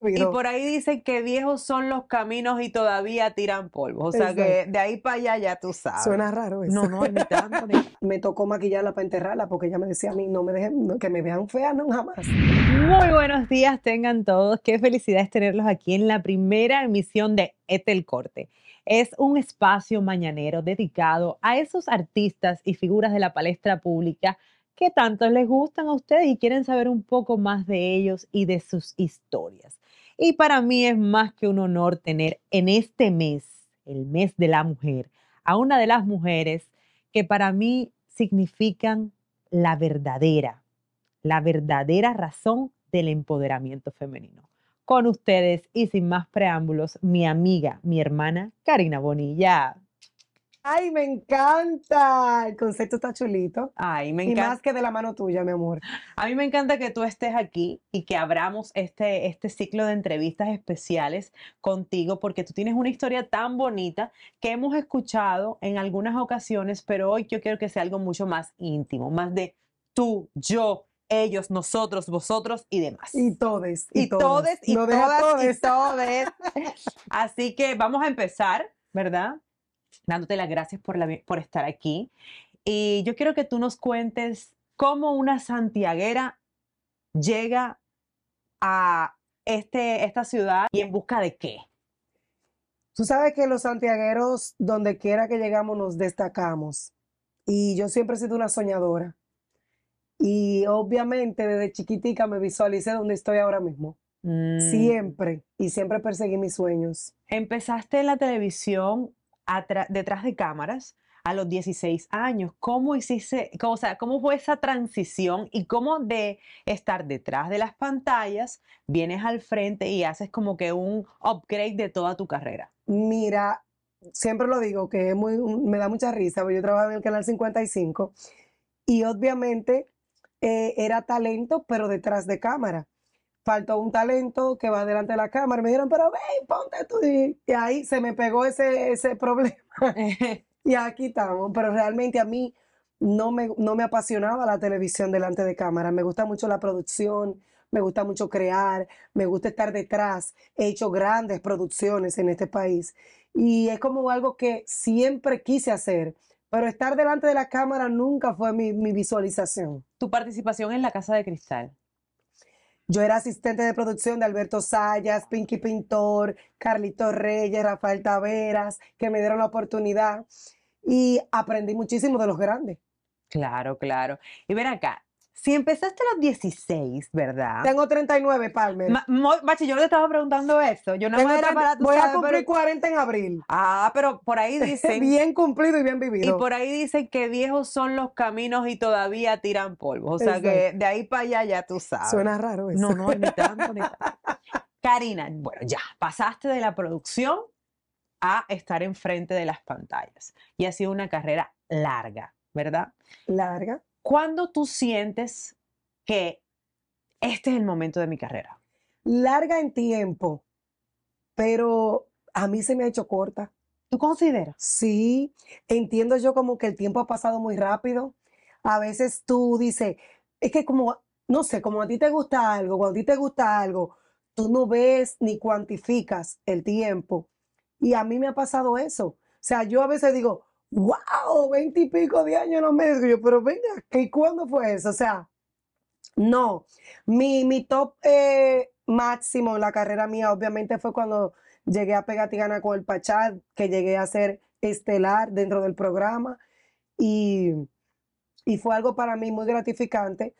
Y por ahí dicen que viejos son los caminos y todavía tiran polvo. O sea que de ahí para allá ya tú sabes. Suena raro eso. No, no, ni tanto. me tocó maquillarla para enterrarla porque ella me decía a mí, no me dejen, que me vean fea, no jamás. Muy buenos días tengan todos. Qué felicidad tenerlos aquí en la primera emisión de Etel este Corte. Es un espacio mañanero dedicado a esos artistas y figuras de la palestra pública que tanto les gustan a ustedes y quieren saber un poco más de ellos y de sus historias. Y para mí es más que un honor tener en este mes, el mes de la mujer, a una de las mujeres que para mí significan la verdadera, la verdadera razón del empoderamiento femenino. Con ustedes y sin más preámbulos, mi amiga, mi hermana Karina Bonilla. Ay, me encanta. El concepto está chulito. Ay, me encanta. Y más que de la mano tuya, mi amor. A mí me encanta que tú estés aquí y que abramos este, este ciclo de entrevistas especiales contigo, porque tú tienes una historia tan bonita que hemos escuchado en algunas ocasiones, pero hoy yo quiero que sea algo mucho más íntimo, más de tú, yo, ellos, nosotros, vosotros y demás. Y todes. Y, y todes, y, todas, y todes. Así que vamos a empezar, ¿verdad? dándote las gracias por, por estar aquí. Y yo quiero que tú nos cuentes cómo una santiaguera llega a este, esta ciudad y en busca de qué. Tú sabes que los santiagueros, donde quiera que llegamos, nos destacamos. Y yo siempre he sido una soñadora. Y obviamente desde chiquitica me visualicé donde estoy ahora mismo. Mm. Siempre. Y siempre perseguí mis sueños. Empezaste en la televisión detrás de cámaras a los 16 años. ¿Cómo hiciste, o sea, cómo fue esa transición y cómo de estar detrás de las pantallas vienes al frente y haces como que un upgrade de toda tu carrera? Mira, siempre lo digo que es muy, me da mucha risa, porque yo trabajaba en el canal 55 y obviamente eh, era talento, pero detrás de cámara faltó un talento que va delante de la cámara. me dijeron, pero ve ponte tú. Y ahí se me pegó ese, ese problema. y aquí estamos. Pero realmente a mí no me, no me apasionaba la televisión delante de cámara. Me gusta mucho la producción, me gusta mucho crear, me gusta estar detrás. He hecho grandes producciones en este país. Y es como algo que siempre quise hacer. Pero estar delante de la cámara nunca fue mi, mi visualización. Tu participación en La Casa de Cristal yo era asistente de producción de Alberto Sayas, Pinky Pintor, Carlito Reyes, Rafael Taveras, que me dieron la oportunidad y aprendí muchísimo de los grandes. Claro, claro. Y ven acá, si empezaste a los 16, ¿verdad? Tengo 39, Palmer. Bachi, yo no te estaba preguntando eso. Yo no era para Voy a cumplir 40 en abril. Ah, pero por ahí dicen. bien cumplido y bien vivido. Y por ahí dicen que viejos son los caminos y todavía tiran polvo. O sea que de ahí para allá ya tú sabes. Suena raro eso. No, no, ni tanto, ni tanto. Karina, bueno, ya, pasaste de la producción a estar enfrente de las pantallas. Y ha sido una carrera larga, ¿verdad? Larga. ¿Cuándo tú sientes que este es el momento de mi carrera? Larga en tiempo, pero a mí se me ha hecho corta. ¿Tú consideras? Sí, entiendo yo como que el tiempo ha pasado muy rápido. A veces tú dices, es que como, no sé, como a ti te gusta algo, cuando a ti te gusta algo, tú no ves ni cuantificas el tiempo. Y a mí me ha pasado eso. O sea, yo a veces digo, wow, veinte y pico de años no me medios, yo, pero venga, ¿qué cuándo fue eso? O sea, no, mi, mi top eh, máximo en la carrera mía obviamente fue cuando llegué a Pegatigana con el Pachad, que llegué a ser estelar dentro del programa y, y fue algo para mí muy gratificante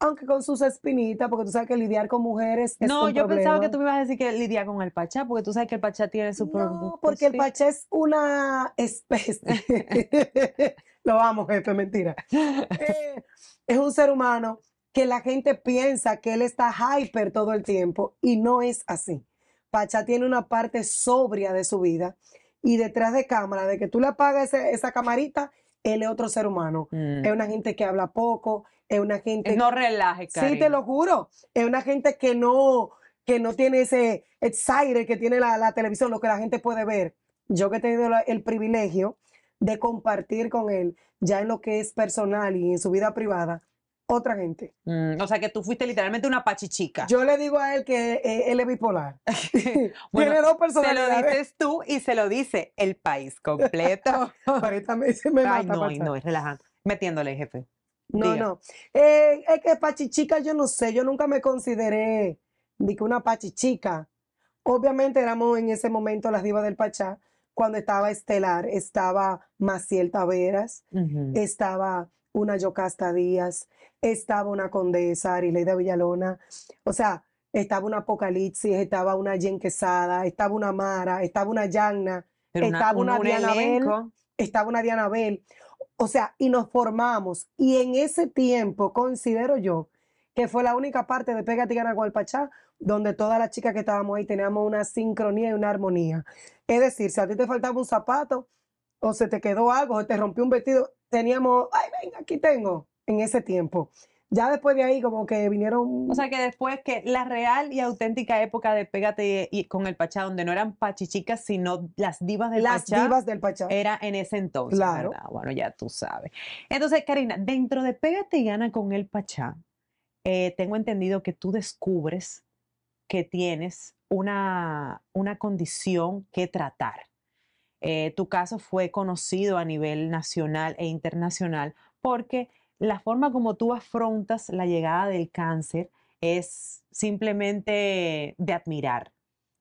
aunque con sus espinitas, porque tú sabes que lidiar con mujeres es No, yo pensaba que tú me ibas a decir que lidiar con el pachá, porque tú sabes que el pachá tiene su propio. No, porque el pachá es una especie. Lo amo, jefe, mentira. Eh, es un ser humano que la gente piensa que él está hyper todo el tiempo y no es así. Pachá tiene una parte sobria de su vida y detrás de cámara, de que tú le apagas esa camarita, él es otro ser humano. Mm. Es una gente que habla poco, es una gente... No relaje, Sí, te lo juro. Es una gente que no, que no tiene ese aire que tiene la, televisión, lo que la gente puede ver. Yo que he tenido el privilegio de compartir con él, ya en lo que es personal y en su vida privada, otra gente. Mm, o sea que tú fuiste literalmente una pachichica. Yo le digo a él que eh, él es bipolar. bueno, Tiene dos Se lo dices tú y se lo dice el país completo. Ahorita me, me Ay, no, no, es relajante. Metiéndole, jefe. No, no. Eh, es que pachichica, yo no sé, yo nunca me consideré ni que una pachichica. Obviamente éramos en ese momento las divas del Pachá. Cuando estaba Estelar, estaba Maciel Taveras, estaba una Yocasta Díaz, estaba una Condesa, Arileida Villalona. O sea, estaba una Apocalipsis, estaba una Jen Quesada, estaba una Mara, estaba una Yanna, estaba una, Diana Bel, estaba una Diana Bell o sea, y nos formamos. Y en ese tiempo considero yo que fue la única parte de Pégate y Gana con donde todas las chicas que estábamos ahí teníamos una sincronía y una armonía. Es decir, si a ti te faltaba un zapato o se te quedó algo o te rompió un vestido, teníamos, ay, venga, aquí tengo, en ese tiempo. Ya después de ahí como que vinieron... O sea que después que la real y auténtica época de Pégate y, con el Pachá, donde no eran pachichicas, sino las divas del Pachá. Las divas del Pachá. Era en ese entonces. Claro. Bueno, ya tú sabes. Entonces, Karina, dentro de Pégate y gana con el Pachá, eh, tengo entendido que tú descubres que tienes una, una condición que tratar. Eh, tu caso fue conocido a nivel nacional e internacional porque la forma como tú afrontas la llegada del cáncer es simplemente de admirar.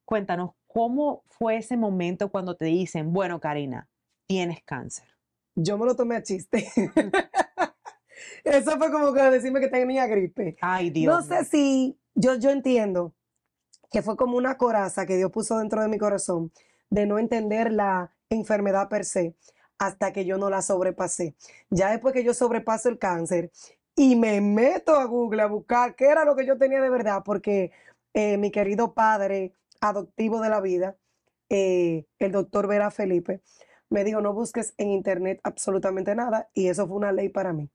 Cuéntanos, ¿cómo fue ese momento cuando te dicen, bueno, Karina, tienes cáncer? Yo me lo tomé a chiste. Eso fue como que decirme que tenía gripe. Ay, Dios. No sé si, yo, yo entiendo que fue como una coraza que Dios puso dentro de mi corazón de no entender la enfermedad per se hasta que yo no la sobrepasé. Ya después que yo sobrepaso el cáncer y me meto a Google a buscar qué era lo que yo tenía de verdad, porque eh, mi querido padre adoptivo de la vida, eh, el doctor Vera Felipe, me dijo, no busques en internet absolutamente nada y eso fue una ley para mí.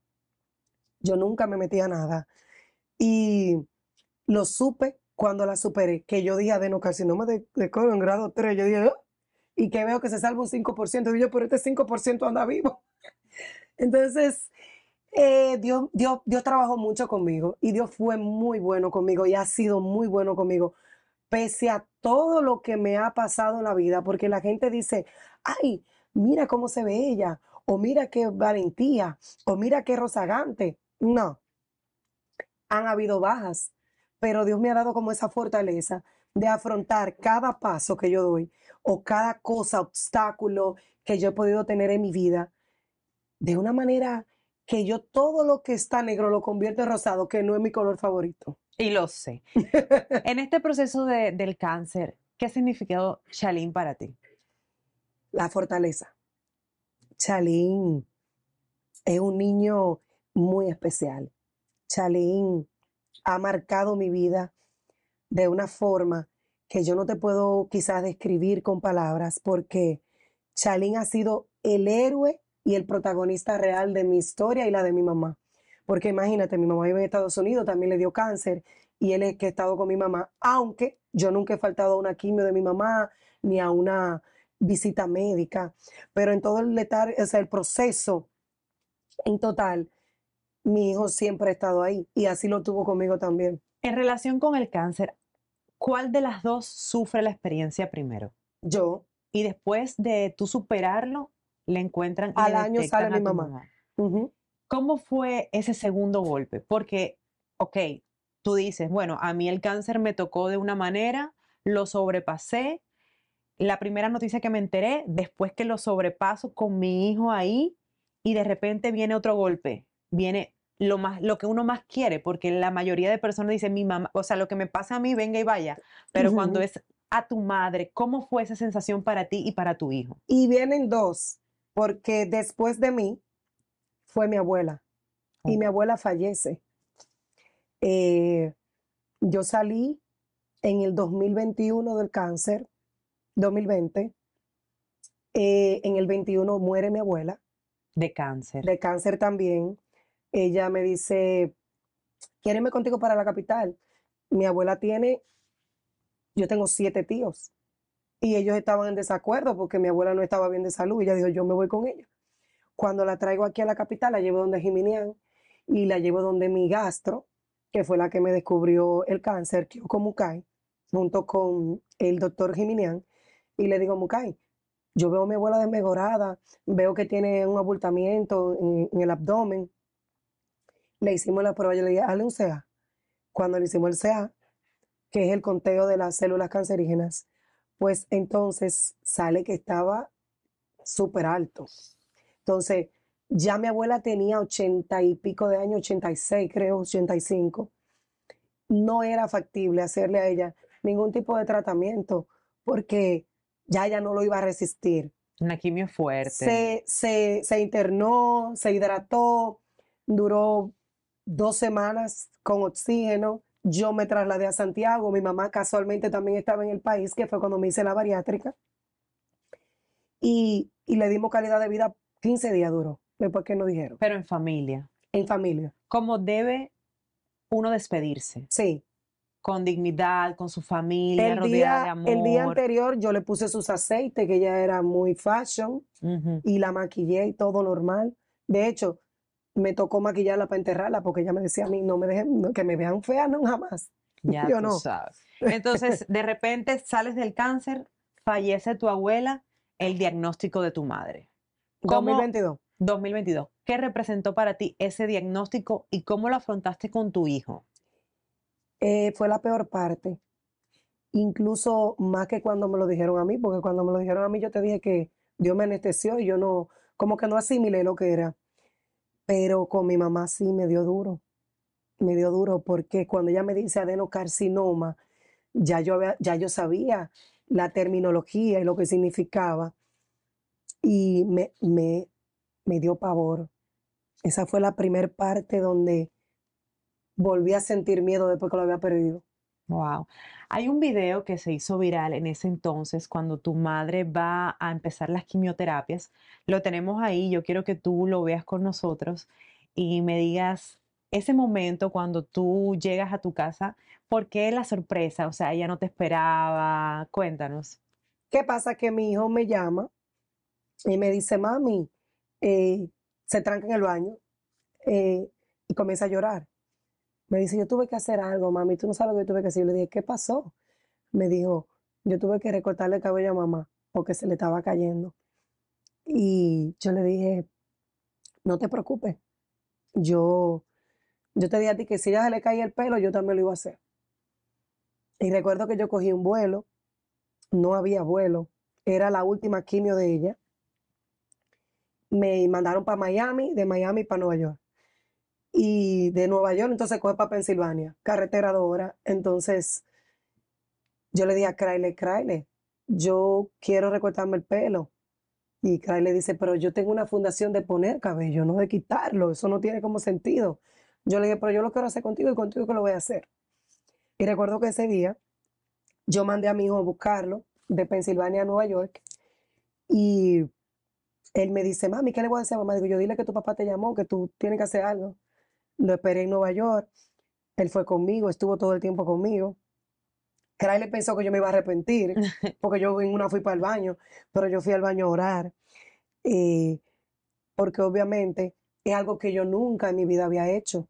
Yo nunca me metí a nada y lo supe cuando la superé, que yo dije adenocarcinoma ah, de, de en grado 3, yo dije, ah, y que veo que se salva un 5%. Y yo, pero este 5% anda vivo. Entonces, eh, Dios, Dios, Dios trabajó mucho conmigo y Dios fue muy bueno conmigo y ha sido muy bueno conmigo, pese a todo lo que me ha pasado en la vida, porque la gente dice, ay, mira cómo se ve ella, o mira qué valentía, o mira qué rozagante. No, han habido bajas, pero Dios me ha dado como esa fortaleza de afrontar cada paso que yo doy o cada cosa, obstáculo que yo he podido tener en mi vida, de una manera que yo todo lo que está negro lo convierto en rosado, que no es mi color favorito. Y lo sé. en este proceso de, del cáncer, ¿qué ha significado Chalín para ti? La fortaleza. Chalín es un niño muy especial. Chalín ha marcado mi vida de una forma que yo no te puedo quizás describir con palabras porque Chalín ha sido el héroe y el protagonista real de mi historia y la de mi mamá. Porque imagínate, mi mamá vive en Estados Unidos, también le dio cáncer y él es que ha estado con mi mamá, aunque yo nunca he faltado a una quimio de mi mamá ni a una visita médica, pero en todo el, el proceso en total, mi hijo siempre ha estado ahí y así lo tuvo conmigo también. En relación con el cáncer, ¿Cuál de las dos sufre la experiencia primero? Yo. Y después de tú superarlo, le encuentran. Al año sale a mi mamá. ¿Cómo fue ese segundo golpe? Porque, ok, tú dices, bueno, a mí el cáncer me tocó de una manera, lo sobrepasé. La primera noticia que me enteré, después que lo sobrepaso con mi hijo ahí, y de repente viene otro golpe. Viene lo, más, lo que uno más quiere, porque la mayoría de personas dicen, mi mamá, o sea, lo que me pasa a mí, venga y vaya, pero cuando es a tu madre, ¿cómo fue esa sensación para ti y para tu hijo? Y vienen dos, porque después de mí fue mi abuela y mi abuela fallece. Eh, yo salí en el 2021 del cáncer, 2020. Eh, en el 21 muere mi abuela. De cáncer. De cáncer también ella me dice, Quierenme contigo para la capital? Mi abuela tiene, yo tengo siete tíos. Y ellos estaban en desacuerdo porque mi abuela no estaba bien de salud. Y ella dijo, yo me voy con ella. Cuando la traigo aquí a la capital, la llevo donde Jiminean, y la llevo donde mi gastro, que fue la que me descubrió el cáncer, Kyoko Mukai, junto con el doctor Jiminean, Y le digo, Mukai, yo veo a mi abuela desmejorada, veo que tiene un abultamiento en el abdomen, le hicimos la prueba, yo le dije, hazle un CA. Cuando le hicimos el CA, que es el conteo de las células cancerígenas, pues entonces sale que estaba súper alto. Entonces, ya mi abuela tenía ochenta y pico de años, 86 creo, 85. No era factible hacerle a ella ningún tipo de tratamiento porque ya ella no lo iba a resistir. Una quimio fuerte. Se, se, se internó, se hidrató, duró dos semanas con oxígeno. Yo me trasladé a Santiago, mi mamá casualmente también estaba en el país, que fue cuando me hice la bariátrica. Y, le dimos calidad de vida 15 días duro después que nos dijeron. Pero en familia. En familia. ¿Cómo debe uno despedirse? Sí. Con dignidad, con su familia, el rodeada día, de amor. El día anterior yo le puse sus aceites, que ya era muy fashion, y la maquillé y todo normal. De hecho, me tocó maquillarla para enterrarla porque ella me decía a mí, no me dejen, que me vean fea, no, jamás. Ya Yo no. Sabes. Entonces, de repente sales del cáncer, fallece tu abuela, el diagnóstico de tu madre. 2022. ¿Qué representó para ti ese diagnóstico y cómo lo afrontaste con tu hijo? Eh, fue la peor parte. Incluso más que cuando me lo dijeron a mí, porque cuando me lo dijeron a mí yo te dije que Dios me anestesió y yo no, como que no asimilé lo que era pero con mi mamá sí me dio duro. Me dio duro porque cuando ella me dice adenocarcinoma, ya yo, ya yo sabía la terminología y lo que significaba. Y me, me, me dio pavor. Esa fue la primera parte donde volví a sentir miedo después que lo había perdido. Wow. Hay un video que se hizo viral en ese entonces cuando tu madre va a empezar las quimioterapias. Lo tenemos ahí, yo quiero que tú lo veas con nosotros y me digas ese momento cuando tú llegas a tu casa, ¿por qué la sorpresa? O sea, ella no te esperaba. Cuéntanos. ¿Qué pasa? Que mi hijo me llama y me dice, mami, eh, se tranca en el baño eh, y comienza a llorar. Me dice, yo tuve que hacer algo, mami, tú no sabes lo que yo tuve que hacer. Yo le dije, ¿qué pasó? Me dijo, yo tuve que recortarle el cabello a mamá porque se le estaba cayendo. Y yo le dije, no te preocupes, yo, yo te dije a ti que si ya se le caía el pelo, yo también lo iba a hacer. Y recuerdo que yo cogí un vuelo, no había vuelo, era la última quimio de ella. Me mandaron para Miami, de Miami para Nueva York y de Nueva York, entonces coge para Pensilvania, carretera de hora. Entonces yo le dije a Crayle, Craile, yo quiero recortarme el pelo. Y Craile dice, pero yo tengo una fundación de poner cabello, no de quitarlo, eso no tiene como sentido. Yo le dije, pero yo lo quiero hacer contigo y contigo que lo voy a hacer. Y recuerdo que ese día yo mandé a mi hijo a buscarlo de Pensilvania a Nueva York y él me dice, mami, ¿qué le voy a decir a mamá? Digo, yo dile que tu papá te llamó, que tú tienes que hacer algo. Lo esperé en Nueva York. Él fue conmigo, estuvo todo el tiempo conmigo. le pensó que yo me iba a arrepentir, porque yo en una fui para el baño, pero yo fui al baño a orar. Eh, porque obviamente es algo que yo nunca en mi vida había hecho.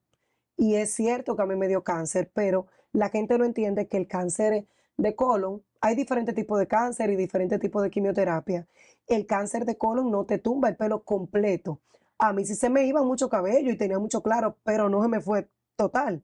Y es cierto que a mí me dio cáncer, pero la gente no entiende que el cáncer de colon, hay diferentes tipos de cáncer y diferentes tipos de quimioterapia. El cáncer de colon no te tumba el pelo completo, a mí sí se me iba mucho cabello y tenía mucho claro, pero no se me fue total.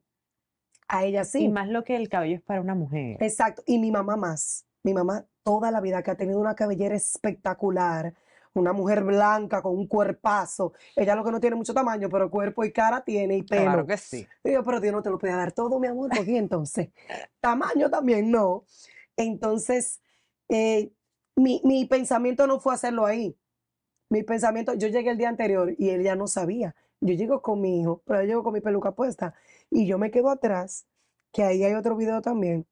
A ella sí. Y más lo que el cabello es para una mujer. Exacto. Y mi mamá más. Mi mamá toda la vida que ha tenido una cabellera espectacular. Una mujer blanca con un cuerpazo. Ella lo que no tiene mucho tamaño, pero cuerpo y cara tiene y pelo. Claro que sí. Y pero Dios no te lo podía dar todo, mi amor. Pues, y entonces, tamaño también no. Entonces, eh, mi, mi pensamiento no fue hacerlo ahí mi pensamiento, yo llegué el día anterior y él ya no sabía. Yo llego con mi hijo, pero yo llego con mi peluca puesta y yo me quedo atrás, que ahí hay otro video también.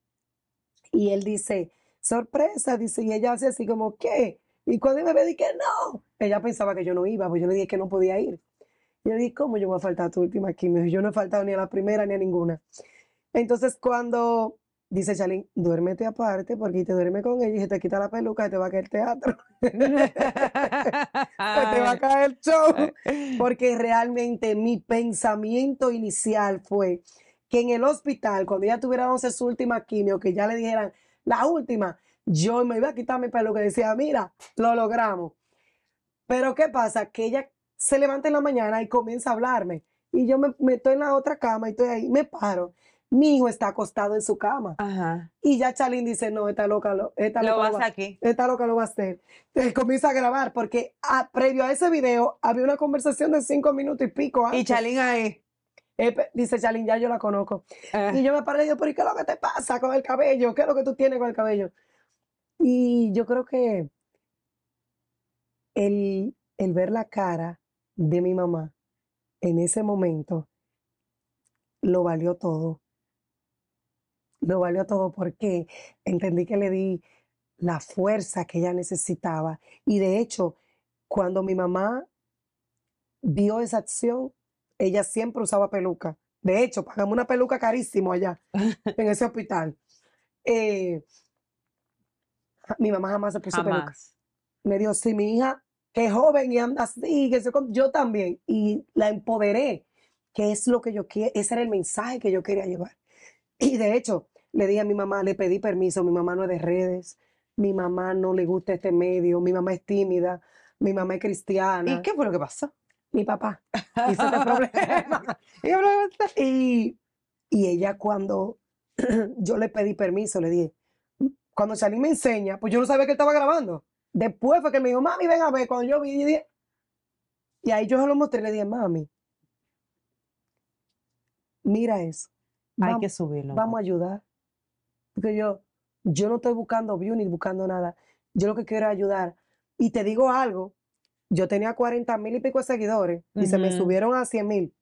Y él dice, sorpresa, dice, y ella hace así como, ¿qué? Y cuando me ve, que no. Ella pensaba que yo no iba, pues yo le dije que no podía ir. Y yo le dije, ¿cómo yo voy a faltar a tu última quimio? Yo no he faltado ni a la primera ni a ninguna. Entonces, cuando Dice Chalín, duérmete aparte porque te duerme con ella y se te quita la peluca y te va a caer teatro. te va a caer el show. Porque realmente mi pensamiento inicial fue que en el hospital, cuando ella tuviera once su última quimio, que ya le dijeran la última, yo me iba a quitar mi peluca y decía, mira, lo logramos. Pero ¿qué pasa? Que ella se levanta en la mañana y comienza a hablarme. Y yo me meto en la otra cama y estoy ahí, me paro mi hijo está acostado en su cama. Y ya Chalín dice, no, está loca lo, loca aquí. Está loca lo va a hacer. comienza a grabar porque ah, previo a ese video había una conversación de cinco minutos y pico. Y Chalín ahí. Eh, dice Chalín, ya yo la conozco. Ah. Y yo me paré y digo, pero qué es lo que te pasa con el cabello? ¿Qué es lo que tú tienes con el cabello? Y yo creo que el, el ver la cara de mi mamá en ese momento lo valió todo lo valió todo porque entendí que le di la fuerza que ella necesitaba. Y de hecho, cuando mi mamá vio esa acción, ella siempre usaba peluca. De hecho, pagamos una peluca carísimo allá, en ese hospital. Eh, mi mamá jamás se puso peluca. Me dijo, sí, mi hija, qué es joven y anda así, yo también. Y la empoderé, que es lo que yo quiero, ese era el mensaje que yo quería llevar. Y de hecho, le dije a mi mamá, le pedí permiso, mi mamá no es de redes, mi mamá no le gusta este medio, mi mamá es tímida, mi mamá es cristiana. ¿Y qué fue lo que pasó? Mi papá. Hizo este problema. y, y ella cuando yo le pedí permiso, le dije, cuando salí me enseña, pues yo no sabía que él estaba grabando. Después fue que me dijo, mami, ven a ver, cuando yo vi, y ahí yo se lo mostré y le dije, mami, mira eso. Hay que subirlo. Vamos a ayudar. Porque yo, yo no estoy buscando view ni buscando nada. Yo lo que quiero es ayudar. Y te digo algo, yo tenía 40 mil y pico de seguidores y se me subieron a 100 mil.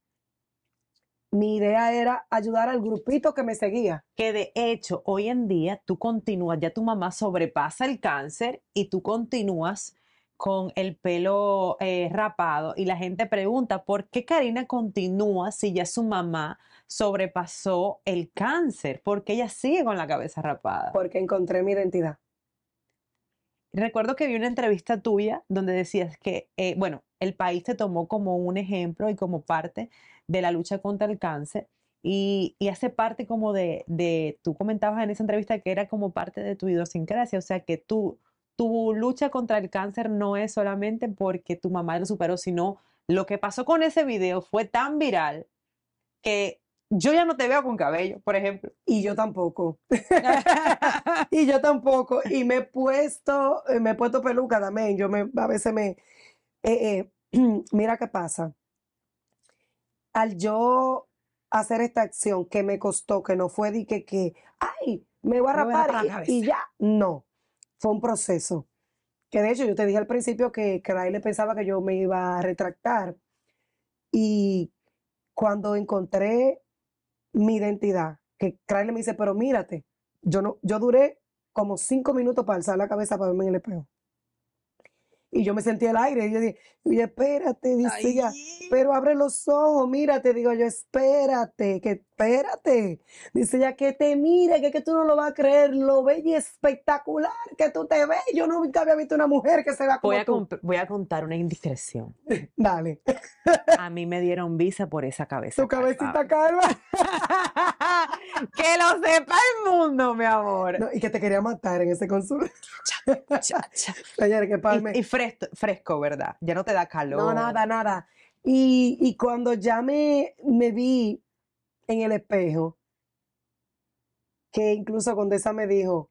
Mi idea era ayudar al grupito que me seguía. Que de hecho, hoy en día tú continúas, ya tu mamá sobrepasa el cáncer y tú continúas con el pelo eh, rapado y la gente pregunta por qué Karina continúa si ya su mamá sobrepasó el cáncer, por qué ella sigue con la cabeza rapada. Porque encontré mi identidad. Recuerdo que vi una entrevista tuya donde decías que, eh, bueno, el país te tomó como un ejemplo y como parte de la lucha contra el cáncer y, hace parte como de, de, tú comentabas en esa entrevista que era como parte de tu idiosincrasia, o sea que tú tu lucha contra el cáncer no es solamente porque tu mamá lo superó, sino lo que pasó con ese video fue tan viral que yo ya no te veo con cabello, por ejemplo. Y yo tampoco. y yo tampoco. Y me he puesto, eh, me he puesto peluca también. Yo me, a veces me... Eh, eh, mira qué pasa. Al yo hacer esta acción que me costó, que no fue de que, que ay, me voy a rapar y ya, no fue un proceso. Que de hecho yo te dije al principio que le pensaba que yo me iba a retractar. Y cuando encontré mi identidad, que le me dice, pero mírate, yo, no, yo duré como cinco minutos para alzar la cabeza para verme en el espejo. Y yo me sentí el aire. Y yo dije, oye, espérate, dice pero abre los ojos, mírate. Digo yo, espérate, que espérate. Dice ella que te mire, que, que tú no lo vas a creer, lo bello y espectacular que tú te ves. Yo nunca había visto una mujer que se vea como voy a Voy a contar una indiscreción. Dale. a mí me dieron visa por esa cabeza. Tu cabecita calva. que lo sepa el mundo, mi amor. y que te quería matar en ese consulado. Y, fresco, ¿verdad? Ya no te da calor. No, nada, nada. Y, cuando ya me, me vi en el espejo, que incluso Condesa me dijo,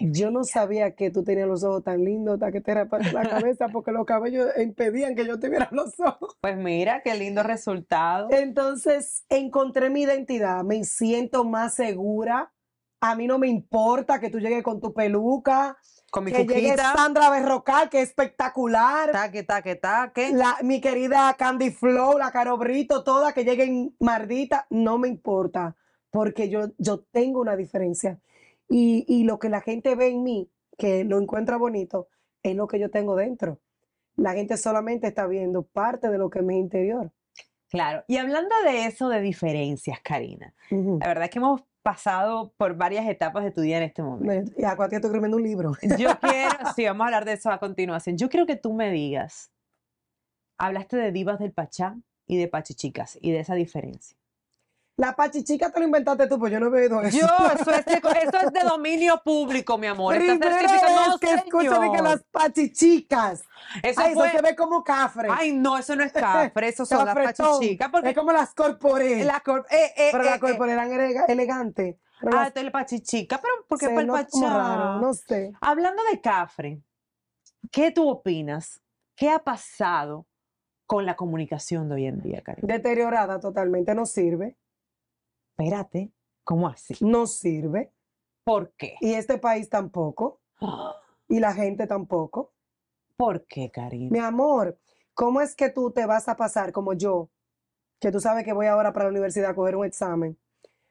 yo no sabía que tú tenías los ojos tan lindos hasta que te rapaste la cabeza porque los cabellos impedían que yo tuviera los ojos. Pues mira, qué lindo resultado. Entonces encontré mi identidad, me siento más segura. A mí no me importa que tú llegues con tu peluca, con mi que llegue Sandra Berrocal, que es espectacular. Taque, taque, taque. La, mi querida Candy Flow, la Caro Brito, todas que lleguen mardita, no me importa, porque yo, yo tengo una diferencia. Y, lo que la gente ve en mí, que lo encuentra bonito, es lo que yo tengo dentro. La gente solamente está viendo parte de lo que es mi interior. Claro, y hablando de eso de diferencias, Karina, la verdad es que hemos pasado por varias etapas de tu vida en este momento. Y a que estoy escribiendo un libro. Yo quiero, sí, vamos a hablar de eso a continuación. Yo quiero que tú me digas, hablaste de divas del Pachá y de Pachichicas y de esa diferencia. La pachichica te lo inventaste tú, pues yo no he oído eso. Yo, eso es, de dominio público, mi amor. Primera no, que escucho de que las pachichicas. Eso, Ay, eso se ve como cafre. Ay, no, eso no es cafre, eso son las pachichicas. Porque... Es como las corporales. pero las la eran elegantes. ah, el pachichica, pero ¿por qué el pachá? no sé. Hablando de cafre, ¿qué tú opinas? ¿Qué ha pasado con la comunicación de hoy en día, Karen? Deteriorada totalmente, no sirve espérate, ¿cómo así? No sirve. ¿Por qué? Y este país tampoco. Y la gente tampoco. ¿Por qué, cariño? Mi amor, ¿cómo es que tú te vas a pasar como yo, que tú sabes que voy ahora para la universidad a coger un examen?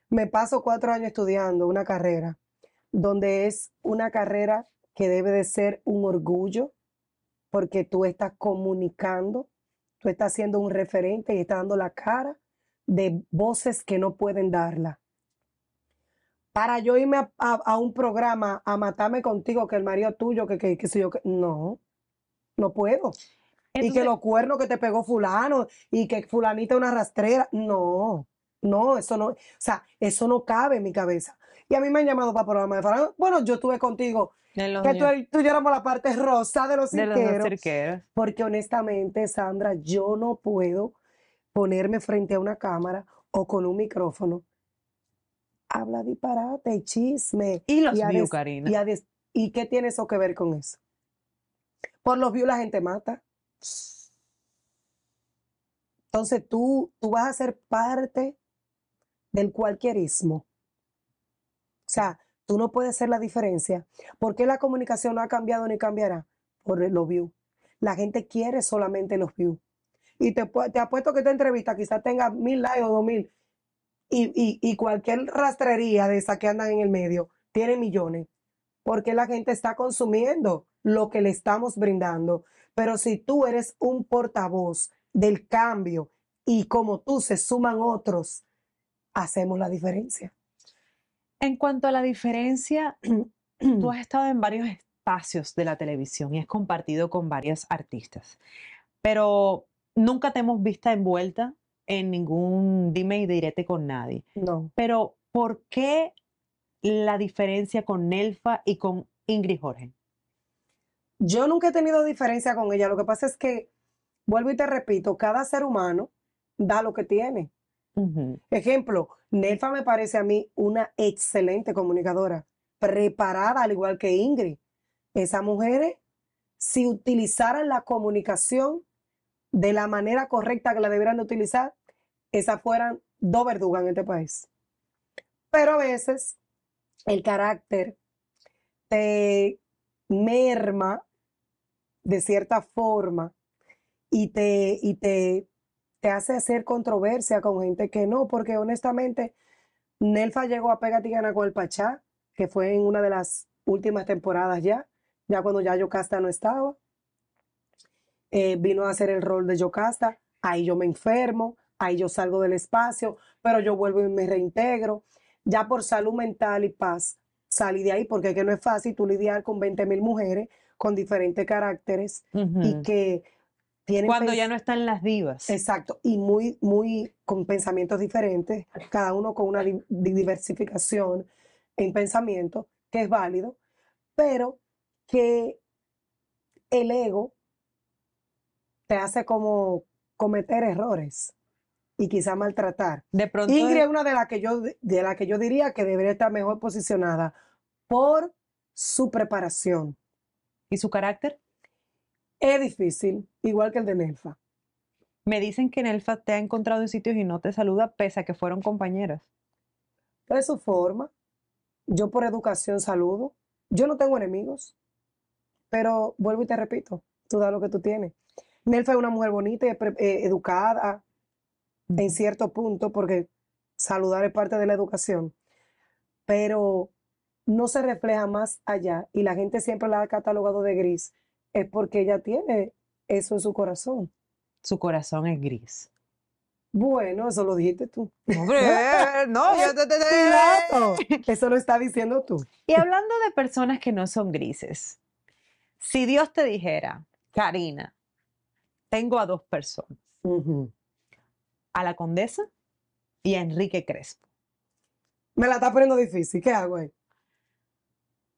Me paso cuatro años estudiando una carrera, donde es una carrera que debe de ser un orgullo, porque tú estás comunicando, tú estás siendo un referente y estás dando la cara de voces que no pueden darla. Para yo irme a, un programa a matarme contigo, que el marido tuyo, que, que, que yo, que, no, no puedo. y que los cuernos que te pegó fulano y que fulanita una rastrera, no, no, eso no, o sea, eso no cabe en mi cabeza. Y a mí me han llamado para programas de Bueno, yo estuve contigo, que tú, tú la parte rosa de los, de los Porque honestamente, Sandra, yo no puedo ponerme frente a una cámara o con un micrófono, habla disparate y chisme. Y los y Karina. Y, qué tiene eso que ver con eso? Por los views la gente mata. Entonces tú, tú vas a ser parte del cualquierismo. O sea, tú no puedes ser la diferencia. ¿Por qué la comunicación no ha cambiado ni cambiará? Por los views. La gente quiere solamente los views. Y te, apuesto que esta entrevista quizás tenga mil likes o dos mil. Y, cualquier rastrería de esas que andan en el medio tiene millones. Porque la gente está consumiendo lo que le estamos brindando. Pero si tú eres un portavoz del cambio y como tú se suman otros, hacemos la diferencia. En cuanto a la diferencia, tú has estado en varios espacios de la televisión y has compartido con varias artistas, pero nunca te hemos visto envuelta en ningún dime y direte con nadie. No. Pero, ¿por qué la diferencia con Nelfa y con Ingrid Jorge? Yo nunca he tenido diferencia con ella. Lo que pasa es que, vuelvo y te repito, cada ser humano da lo que tiene. Ejemplo, Nelfa me parece a mí una excelente comunicadora, preparada al igual que Ingrid. Esas mujeres, si utilizaran la comunicación de la manera correcta que la debieran de utilizar, esas fueran dos verdugas en este país. Pero a veces el carácter te merma de cierta forma y te, y te, te hace hacer controversia con gente que no, porque honestamente Nelfa llegó a Pegatigana con el Pachá, que fue en una de las últimas temporadas ya, ya cuando ya Casta no estaba. Eh, vino a hacer el rol de Yocasta, ahí yo me enfermo, ahí yo salgo del espacio, pero yo vuelvo y me reintegro. Ya por salud mental y paz salí de ahí, porque es que no es fácil tú lidiar con 20 mil mujeres con diferentes caracteres y que tienen... Cuando ya no están las divas. Exacto, y muy, muy con pensamientos diferentes, cada uno con una diversificación en pensamiento, que es válido, pero que el ego te hace como cometer errores y quizá maltratar. Y es una de las que yo de la que yo diría que debería estar mejor posicionada por su preparación. ¿Y su carácter? Es difícil, igual que el de Nelfa. Me dicen que Nelfa te ha encontrado en sitios y no te saluda, pese a que fueron compañeras. es su forma. Yo por educación saludo. Yo no tengo enemigos. Pero vuelvo y te repito, tú da lo que tú tienes. Nelfa es una mujer bonita y eh, educada en cierto punto, porque saludar es parte de la educación, pero no se refleja más allá y la gente siempre la ha catalogado de gris, es porque ella tiene eso en su corazón. Su corazón es gris. Bueno, eso lo dijiste tú. Eh, eh, no, yo Eso lo está diciendo tú. Y hablando de personas que no son grises, si Dios te dijera, Karina, tengo a dos personas, a la condesa y a Enrique Crespo. Me la está poniendo difícil, ¿qué hago ahí?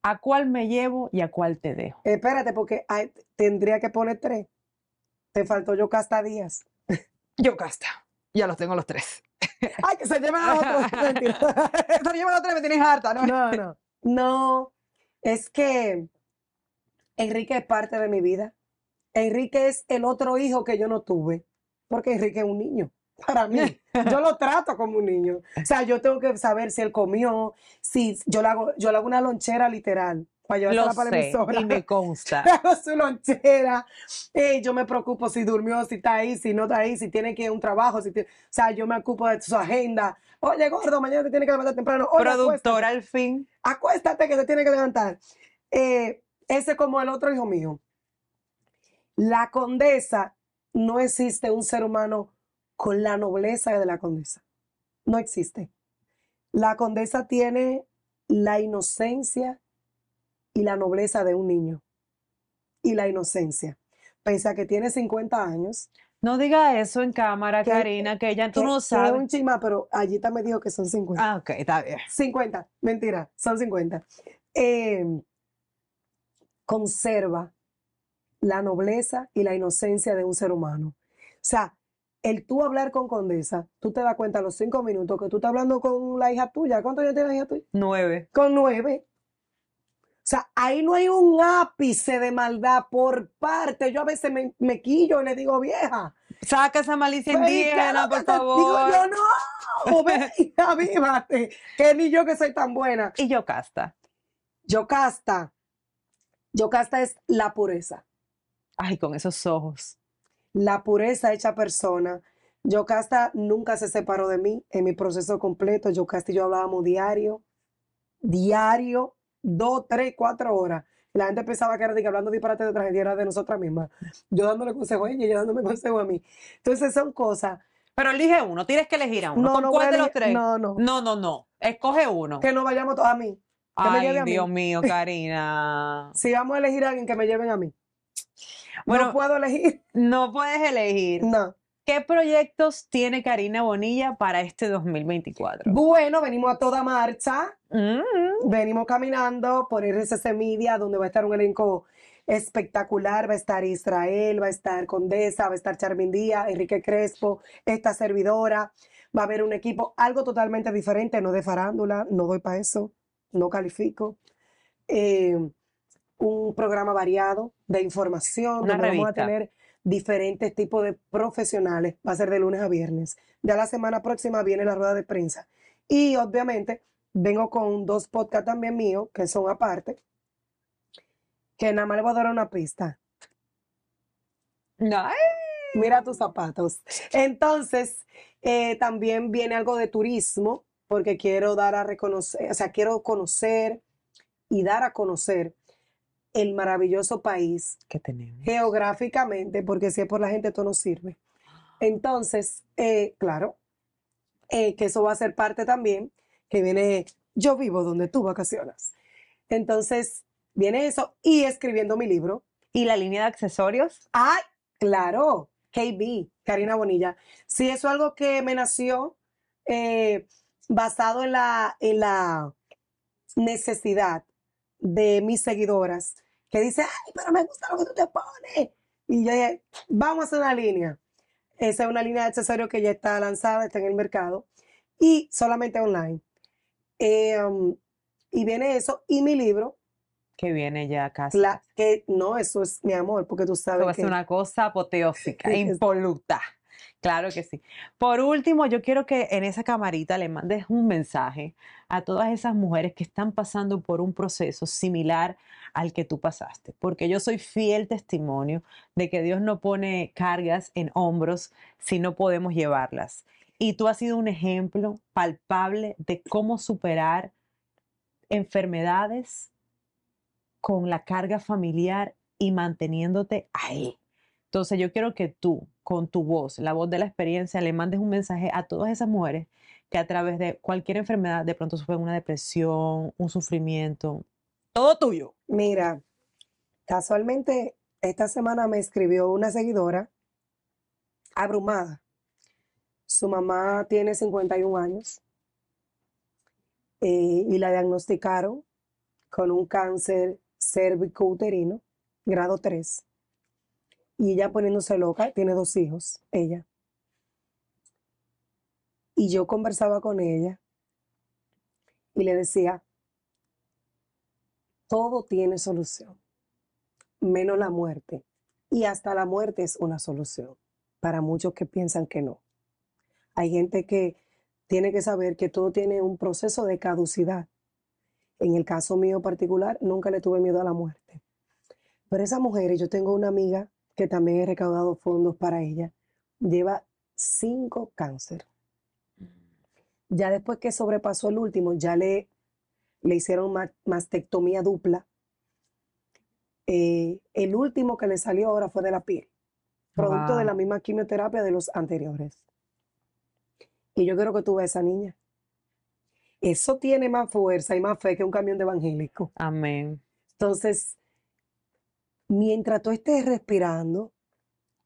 ¿A cuál me llevo y a cuál te dejo? espérate, porque tendría que poner tres. Te faltó Yocasta Díaz. Casta. Ya los tengo los tres. Ay, que se llevan los otros. se los tres, me tienes harta, ¿no? No, no. No, es que Enrique es parte de mi vida. Enrique es el otro hijo que yo no tuve, porque Enrique es un niño para mí. Yo lo trato como un niño. O sea, yo tengo que saber si él comió, si yo le hago, yo le hago una lonchera literal para llevarla para sé, Y me consta. hago su lonchera. Eh, yo me preocupo si durmió, si está ahí, si no está ahí, si tiene que ir a un trabajo, si o sea, yo me ocupo de su agenda. Oye, gordo, mañana te tiene que levantar temprano. Productor, al fin. Acuéstate que te tiene que levantar. Eh, ese es como el otro hijo mío la condesa, no existe un ser humano con la nobleza de la condesa. No existe. La condesa tiene la inocencia y la nobleza de un niño. Y la inocencia. Pese a que tiene 50 años. No diga eso en cámara, Karina, que ella tú no Es un chima, pero allí me dijo que son 50. Ah, ok, está bien. 50, mentira, son 50. Eh, conserva la nobleza y la inocencia de un ser humano. O sea, el tú hablar con Condesa, tú te das cuenta a los cinco minutos que tú estás hablando con la hija tuya. ¿Cuántos años tiene la hija tuya? Nueve. Con nueve. O sea, ahí no hay un ápice de maldad por parte. Yo a veces me, quillo y le digo, vieja. Saca esa malicia indígena, por favor. Digo, yo no, avívate, que ni yo que soy tan buena. Y Yocasta. Yocasta. Yocasta es la pureza ay, con esos ojos, la pureza hecha persona. Yocasta nunca se separó de mí en mi proceso completo. Yocasta y yo hablábamos diario, diario, dos, tres, cuatro horas. La gente pensaba que era de que hablando disparate de tragedia era de nosotras mismas. Yo dándole consejo a ella y ella dándome consejo a mí. Entonces son cosas. Pero elige uno, tienes que elegir a uno. No, no cuál de los tres? No, no. No, no, Escoge uno. Que no vayamos todos a mí. Ay, Dios mío, Karina. si vamos a elegir a alguien, que me lleven a mí no puedo elegir. No puedes elegir. No. ¿Qué proyectos tiene Karina Bonilla para este 2024? Bueno, venimos a toda marcha. Mm. Venimos caminando por RCC Media, donde va a estar un elenco espectacular. Va a estar Israel, va a estar Condesa, va a estar Charmindía, Enrique Crespo, esta servidora. Va a haber un equipo, algo totalmente diferente, no de farándula, no doy para eso, no califico. Eh, un programa variado de información, donde vamos a tener diferentes tipos de profesionales, va a ser de lunes a viernes. Ya la semana próxima viene la rueda de prensa. Y obviamente vengo con dos podcasts también míos, que son aparte, que nada más le voy a dar una pista. Mira tus zapatos. Entonces, eh, también viene algo de turismo, porque quiero dar a reconocer, o sea, quiero conocer y dar a conocer el maravilloso país Geográficamente, porque si es por la gente, esto no sirve. Entonces, eh, claro, eh, que eso va a ser parte también, que viene, yo vivo donde tú vacacionas. Entonces, viene eso y escribiendo mi libro. ¿Y la línea de accesorios? ¡ay! claro, KB, Karina Bonilla. Sí, eso es algo que me nació eh, basado en la, en la necesidad de mis seguidoras que dice, ay, pero me gusta lo que tú te pones. Y yo dije, vamos a hacer una línea. Esa es una línea de accesorios que ya está lanzada, está en el mercado y solamente online. Eh, um, y viene eso y mi libro. Que viene ya casi. La, que, no, eso es mi amor, porque tú sabes. va a hacer una cosa apoteósica, impoluta. Claro que sí. Por último, yo quiero que en esa camarita le mandes un mensaje a todas esas mujeres que están pasando por un proceso similar al que tú pasaste, porque yo soy fiel testimonio de que Dios no pone cargas en hombros si no podemos llevarlas. Y tú has sido un ejemplo palpable de cómo superar enfermedades con la carga familiar y manteniéndote ahí, entonces yo quiero que tú, con tu voz, la voz de la experiencia, le mandes un mensaje a todas esas mujeres que a través de cualquier enfermedad de pronto sufren una depresión, un sufrimiento, todo tuyo. Mira, casualmente esta semana me escribió una seguidora abrumada. Su mamá tiene 51 años eh, y la diagnosticaron con un cáncer cérvico-uterino grado 3 y ella poniéndose loca, tiene dos hijos, ella. Y yo conversaba con ella y le decía, todo tiene solución, menos la muerte. Y hasta la muerte es una solución para muchos que piensan que no. Hay gente que tiene que saber que todo tiene un proceso de caducidad. En el caso mío particular, nunca le tuve miedo a la muerte. Pero esa mujer, y yo tengo una amiga que también he recaudado fondos para ella, lleva cinco cáncer. Ya después que sobrepasó el último, ya le, le hicieron mastectomía dupla. Eh, el último que le salió ahora fue de la piel, producto de la misma quimioterapia de los anteriores. Y yo creo que tuve a esa niña. Eso tiene más fuerza y más fe que un camión de evangélico. Amén. Entonces, mientras tú estés respirando,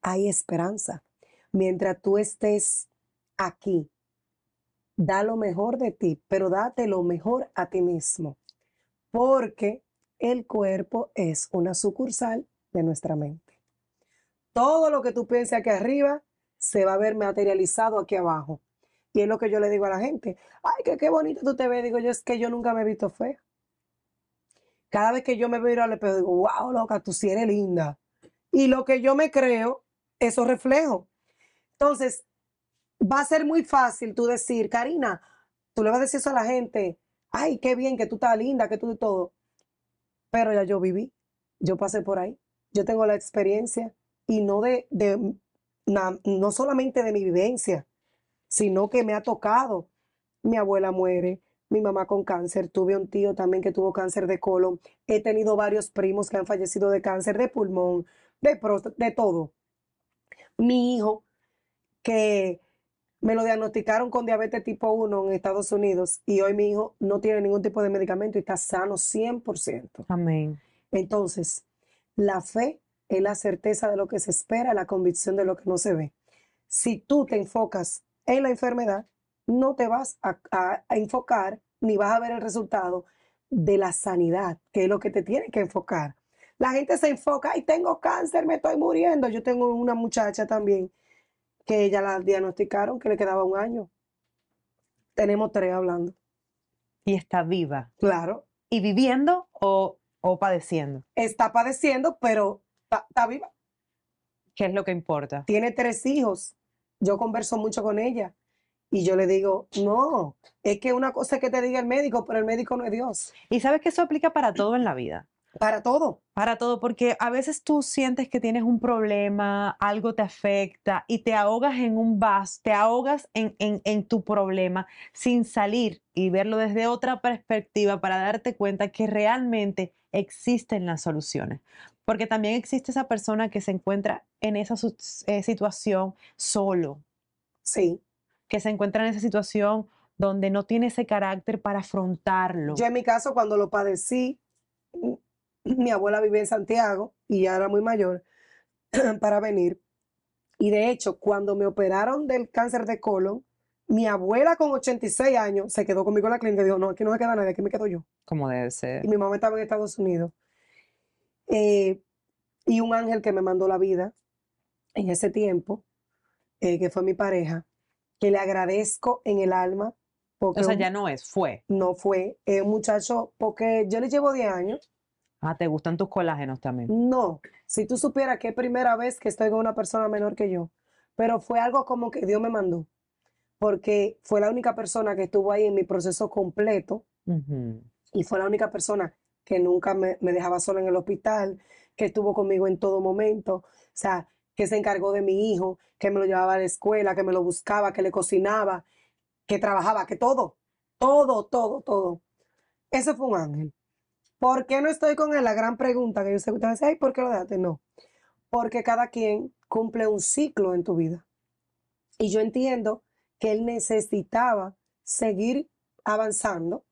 hay esperanza. Mientras tú estés aquí, da lo mejor de ti, pero date lo mejor a ti mismo, porque el cuerpo es una sucursal de nuestra mente. Todo lo que tú pienses aquí arriba se va a ver materializado aquí abajo. Y es lo que yo le digo a la gente, ay, que qué bonito tú te ves, digo yo, es que yo nunca me he visto fea. Cada vez que yo me veo al espejo, digo, wow, loca, tú sí eres linda. Y lo que yo me creo, eso reflejo. Entonces, va a ser muy fácil tú decir, Karina, tú le vas a decir eso a la gente, ay, qué bien que tú estás linda, que tú de todo. Pero ya yo viví, yo pasé por ahí, yo tengo la experiencia y no de, de no solamente de mi vivencia, sino que me ha tocado. Mi abuela muere, mi mamá con cáncer, tuve un tío también que tuvo cáncer de colon, he tenido varios primos que han fallecido de cáncer de pulmón, de de todo. Mi hijo, que me lo diagnosticaron con diabetes tipo 1 en Estados Unidos y hoy mi hijo no tiene ningún tipo de medicamento y está sano 100%. Amén. Entonces, la fe es la certeza de lo que se espera, la convicción de lo que no se ve. Si tú te enfocas en la enfermedad, no te vas a, enfocar ni vas a ver el resultado de la sanidad, que es lo que te tiene que enfocar. La gente se enfoca, y tengo cáncer, me estoy muriendo. Yo tengo una muchacha también que ella la diagnosticaron que le quedaba un año. Tenemos tres hablando. Y está viva. Claro. ¿Y viviendo o, padeciendo? Está padeciendo, pero está viva. ¿Qué es lo que importa? Tiene tres hijos. Yo converso mucho con ella. Y yo le digo, no, es que una cosa es que te diga el médico, pero el médico no es Dios. Y sabes que eso aplica para todo en la vida. Para todo. Para todo, porque a veces tú sientes que tienes un problema, algo te afecta y te ahogas en un vaso, te ahogas en, en, tu problema sin salir y verlo desde otra perspectiva para darte cuenta que realmente existen las soluciones. Porque también existe esa persona que se encuentra en esa eh, situación solo. Sí que se encuentra en esa situación donde no tiene ese carácter para afrontarlo. Yo en mi caso, cuando lo padecí, mi abuela vivía en Santiago y ya era muy mayor para venir. Y de hecho, cuando me operaron del cáncer de colon, mi abuela con 86 años se quedó conmigo en la clínica y dijo, no, aquí no me queda nadie, aquí me quedo yo. Como debe ser. Y mi mamá estaba en Estados Unidos. Eh, y un ángel que me mandó la vida en ese tiempo, eh, que fue mi pareja, que le agradezco en el alma. o sea, ya no es, fue. No fue. Es un muchacho, porque yo le llevo 10 años. Ah, ¿te gustan tus colágenos también? No, si tú supieras que es primera vez que estoy con una persona menor que yo, pero fue algo como que Dios me mandó, porque fue la única persona que estuvo ahí en mi proceso completo y fue la única persona que nunca me, me, dejaba sola en el hospital, que estuvo conmigo en todo momento. O sea, que se encargó de mi hijo, que me lo llevaba a la escuela, que me lo buscaba, que le cocinaba, que trabajaba, que todo, todo, todo, todo. Ese fue un ángel. ¿Por qué no estoy con él? La gran pregunta que yo se que ustedes ¿por qué lo dejaste? No. Porque cada quien cumple un ciclo en tu vida. Y yo entiendo que él necesitaba seguir avanzando,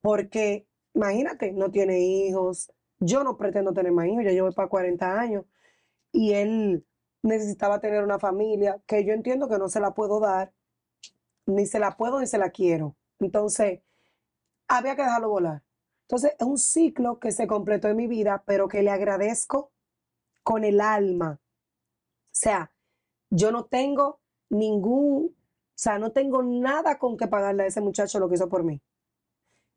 porque imagínate, no tiene hijos. Yo no pretendo tener más hijos, ya llevo para 40 años y él necesitaba tener una familia que yo entiendo que no se la puedo dar, ni se la puedo ni se la quiero. Entonces, había que dejarlo volar. Entonces, es un ciclo que se completó en mi vida, pero que le agradezco con el alma. O sea, yo no tengo ningún, o sea, no tengo nada con que pagarle a ese muchacho lo que hizo por mí.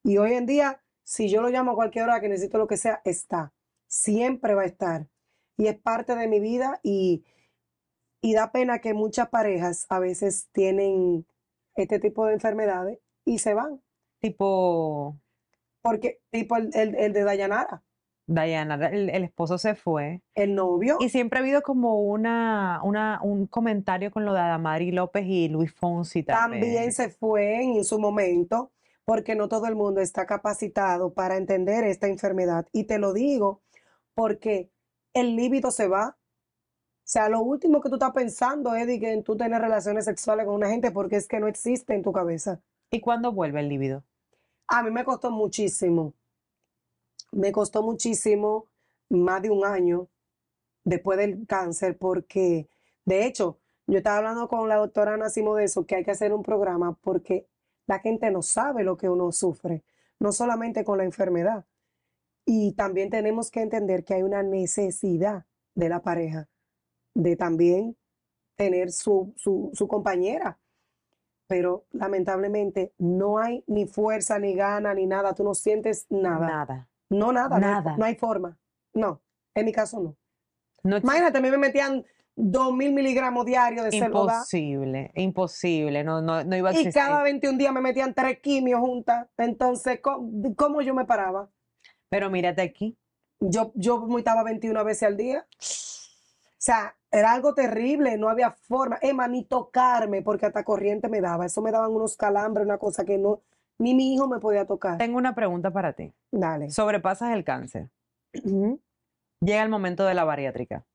Y hoy en día, si yo lo llamo a cualquier hora que necesito lo que sea, está. Siempre va a estar y es parte de mi vida y, y da pena que muchas parejas a veces tienen este tipo de enfermedades y se van. Tipo... Porque, tipo el, de Dayanara. Dayanara, el, esposo se fue. El novio. Y siempre ha habido como una, una un comentario con lo de Adamari López y Luis Fonsi también. También se fue en su momento, porque no todo el mundo está capacitado para entender esta enfermedad. Y te lo digo porque el líbido se va. O sea, lo último que tú estás pensando, Eddie, que tú tienes relaciones sexuales con una gente porque es que no existe en tu cabeza. ¿Y cuándo vuelve el líbido? A mí me costó muchísimo. Me costó muchísimo, más de un año después del cáncer, porque de hecho, yo estaba hablando con la doctora Ana de eso, que hay que hacer un programa porque la gente no sabe lo que uno sufre, no solamente con la enfermedad, y también tenemos que entender que hay una necesidad de la pareja de también tener su, su, compañera. Pero lamentablemente no hay ni fuerza, ni gana, ni nada. Tú no sientes nada. Nada. No, nada. Nada. No, hay forma. No. En mi caso, no. Imagínate, a mí me metían mil miligramos diarios de celular. Imposible, imposible, no, no, iba a existir. Y cada 21 días me metían tres quimios juntas. Entonces, ¿cómo, yo me paraba? Pero mírate aquí. Yo, yo estaba 21 veces al día. O sea, era algo terrible, no había forma. Emma, ni tocarme, porque hasta corriente me daba. Eso me daban unos calambres, una cosa que no, ni mi hijo me podía tocar. Tengo una pregunta para ti. Dale. Sobrepasas el cáncer. Llega el momento de la bariátrica.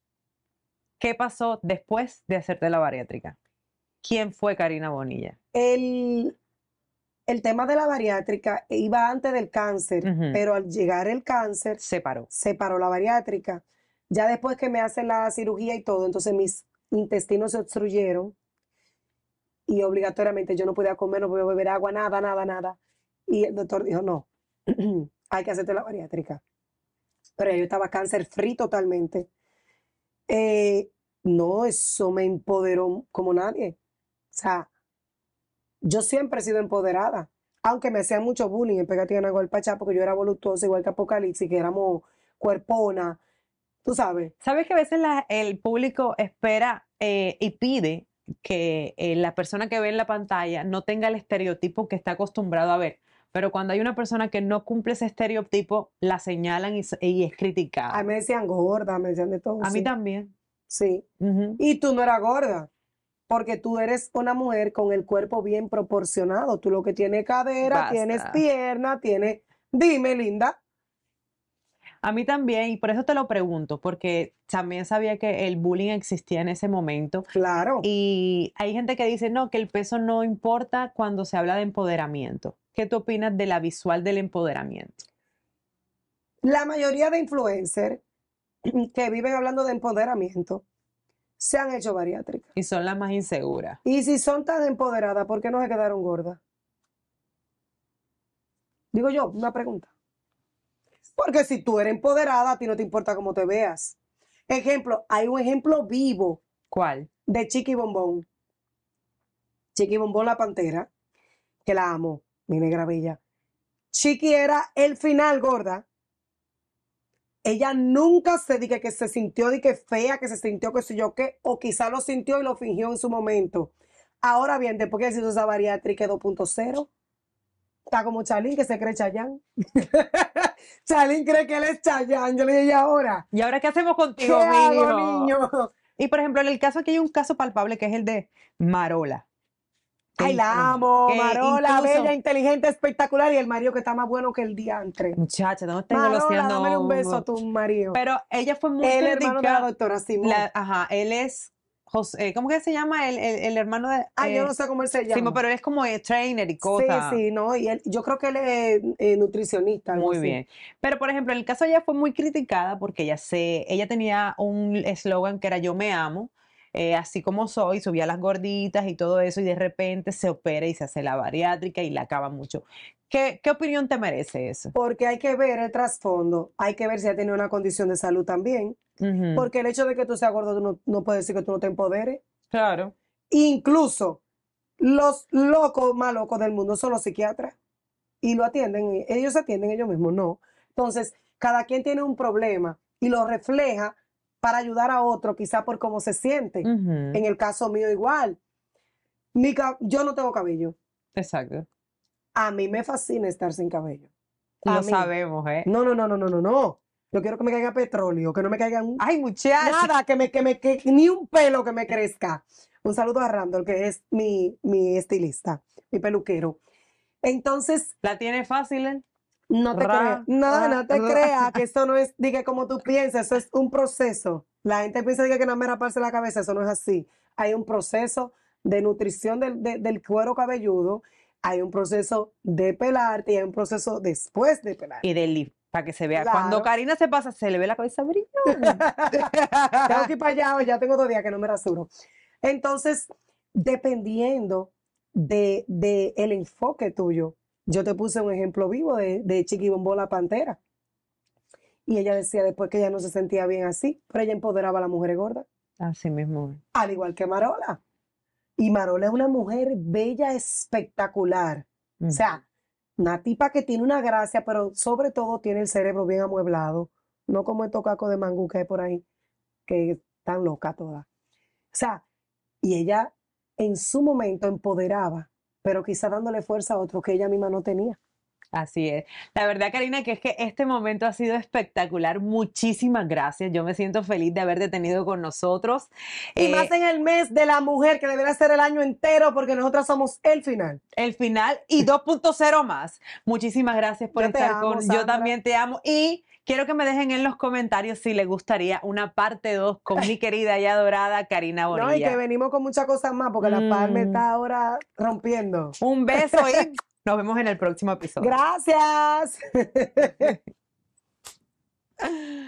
¿Qué pasó después de hacerte la bariátrica? ¿Quién fue Karina Bonilla? El, el tema de la bariátrica iba antes del cáncer, pero al llegar el cáncer... Se paró. Se paró la bariátrica. Ya después que me hacen la cirugía y todo, entonces mis intestinos se obstruyeron y obligatoriamente yo no podía comer, no podía beber agua, nada, nada, nada. Y el doctor dijo, no, hay que hacerte la bariátrica. Pero yo estaba cáncer free totalmente. Eh, no, eso me empoderó como nadie. O sea, yo siempre he sido empoderada, aunque me hacían mucho bullying en Pegatina pachá, porque yo era voluptuosa igual que Apocalipsis, que éramos cuerpona, tú sabes. Sabes que a veces el público espera eh, y pide que eh, la persona que ve en la pantalla no tenga el estereotipo que está acostumbrado a ver pero cuando hay una persona que no cumple ese estereotipo, la señalan y, es criticada. A mí me decían gorda, me decían de todo. A mí también. Sí. Y tú no eras gorda porque tú eres una mujer con el cuerpo bien proporcionado. Tú lo que tienes cadera, tienes pierna, tienes... Dime, linda. A mí también, y por eso te lo pregunto, porque también sabía que el bullying existía en ese momento. Claro. Y hay gente que dice, no, que el peso no importa cuando se habla de empoderamiento. ¿Qué tú opinas de la visual del empoderamiento? La mayoría de influencers que viven hablando de empoderamiento se han hecho bariátricas. Y son las más inseguras. Y si son tan empoderadas, ¿por qué no se quedaron gordas? Digo yo, una pregunta. Porque si tú eres empoderada, a ti no te importa cómo te veas. Ejemplo, hay un ejemplo vivo. ¿Cuál? De Chiqui Bombón. Chiqui Bombón la Pantera, que la amo, mi negra bella. Chiqui era el final gorda ella nunca se dice que se sintió de que fea, que se sintió que sé yo qué, o quizá lo sintió y lo fingió en su momento. Ahora bien, después que usa esa bariátrica 2.0, está como Chalín que se cree Chayán. Chalín cree que él es Chayán. Yo le dije, ¿y ahora? ¿Y ahora qué hacemos contigo, niño? Y por ejemplo, en el caso aquí hay un caso palpable que es el de Marola. Ay, la eh, amo, Marola, bella, inteligente, espectacular y el marido que está más bueno que el diantre. Muchacha, no estoy Marola, dame un beso a tu marido. Pero ella fue muy El doctora Simón. ajá, él es José, eh, ¿cómo que se llama? El, hermano de... Ah, yo eh, no sé cómo él se llama. Simón, pero él es como trainer y cosas. Sí, sí, no, y él, yo creo que él es nutricionista. Muy bien. Pero, por ejemplo, en el caso de ella fue muy criticada porque ella, se, ella tenía un eslogan que era yo me amo, eh, así como soy, subía las gorditas y todo eso, y de repente se opera y se hace la bariátrica y la acaba mucho. ¿Qué, opinión te merece eso? Porque hay que ver el trasfondo, hay que ver si ha tenido una condición de salud también, porque el hecho de que tú seas gordo no, no puede decir que tú no te empoderes. Claro. Incluso los locos más locos del mundo son los psiquiatras y lo atienden, ellos atienden ellos mismos, no. Entonces, cada quien tiene un problema y lo refleja para ayudar a otro, quizá por cómo se siente. En el caso mío igual. yo no tengo cabello. Exacto. A mí me fascina estar sin cabello. Lo sabemos, ¿eh? No, no, no, no, no, no, no. Yo quiero que me caiga petróleo, que no me caigan. ¡Ay, muchachos! Nada, que me, que me, ni un pelo que me crezca. Un saludo a Randall, que es mi, mi estilista, mi peluquero. Entonces. ¿La tiene fácil, eh? No te creas, no, ah, no te creas, que eso no es, diga como tú piensas, eso es un proceso. La gente piensa que no me raparse la cabeza, eso no es así. Hay un proceso de nutrición del, cuero cabelludo, hay un proceso de pelarte y hay un proceso después de pelarte Y del para que se vea. Cuando Karina se pasa, se le ve la cabeza brillante. tengo que para allá, ya tengo dos días que no me rasuro. Entonces, dependiendo de, de el enfoque tuyo, yo te puse un ejemplo vivo de, de Chiqui la Pantera. Y ella decía después que ella no se sentía bien así, pero ella empoderaba a las mujeres gordas. Así mismo. Al igual que Marola. Y Marola es una mujer bella, espectacular. O sea, una tipa que tiene una gracia, pero sobre todo tiene el cerebro bien amueblado. No como el tocaco de mangú que hay por ahí, que están loca toda. O sea, y ella en su momento empoderaba pero quizá dándole fuerza a otro que ella misma no tenía. Así es. La verdad, Karina, que es que este momento ha sido espectacular. Muchísimas gracias. Yo me siento feliz de haberte tenido con nosotros. Y eh, más en el mes de la mujer, que deberá ser el año entero, porque nosotras somos el final. El final y 2.0 más. Muchísimas gracias por estar con. Yo también te amo. Y Quiero que me dejen en los comentarios si les gustaría una parte 2 con mi querida y adorada Karina Bonilla. No, y que venimos con muchas cosas más porque la la me mm. está ahora rompiendo. Un beso y nos vemos en el próximo episodio. Gracias.